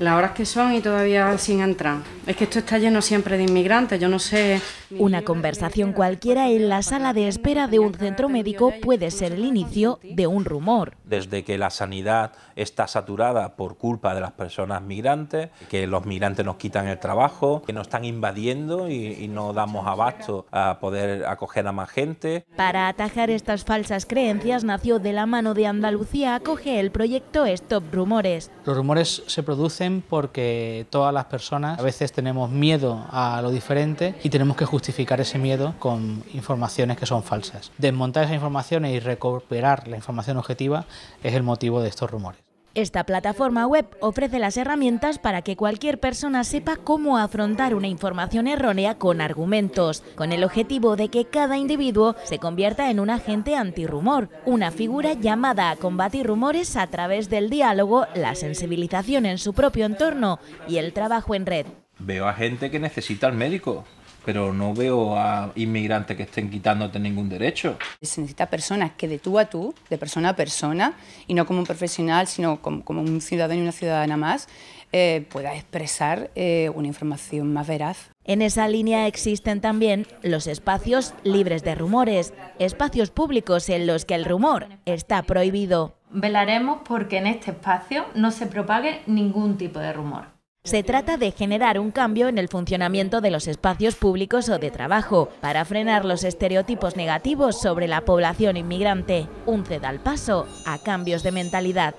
Las horas que son y todavía sin entrar. Es que esto está lleno siempre de inmigrantes, yo no sé... Una conversación cualquiera en la sala de espera de un centro médico puede ser el inicio de un rumor. Desde que la sanidad está saturada por culpa de las personas migrantes, que los migrantes nos quitan el trabajo, que nos están invadiendo y, no damos abasto a poder acoger a más gente. Para atajar estas falsas creencias nació de la mano de Andalucía Acoge el proyecto Stop Rumores. Los rumores se producen porque todas las personas a veces tenemos miedo a lo diferente y tenemos que justificar ese miedo con informaciones que son falsas. Desmontar esas informaciones y recuperar la información objetiva es el motivo de estos rumores. Esta plataforma web ofrece las herramientas para que cualquier persona sepa cómo afrontar una información errónea con argumentos, con el objetivo de que cada individuo se convierta en un agente antirrumor, una figura llamada a combatir rumores a través del diálogo, la sensibilización en su propio entorno y el trabajo en red. Veo a gente que necesita al médico, pero no veo a inmigrantes que estén quitándote ningún derecho. Se necesita personas que de tú a tú, de persona a persona, y no como un profesional, sino como, un ciudadano y una ciudadana más, eh, pueda expresar eh, una información más veraz. En esa línea existen también los espacios libres de rumores, espacios públicos en los que el rumor está prohibido. Velaremos porque en este espacio no se propague ningún tipo de rumor. Se trata de generar un cambio en el funcionamiento de los espacios públicos o de trabajo para frenar los estereotipos negativos sobre la población inmigrante. Un ceda al paso a cambios de mentalidad.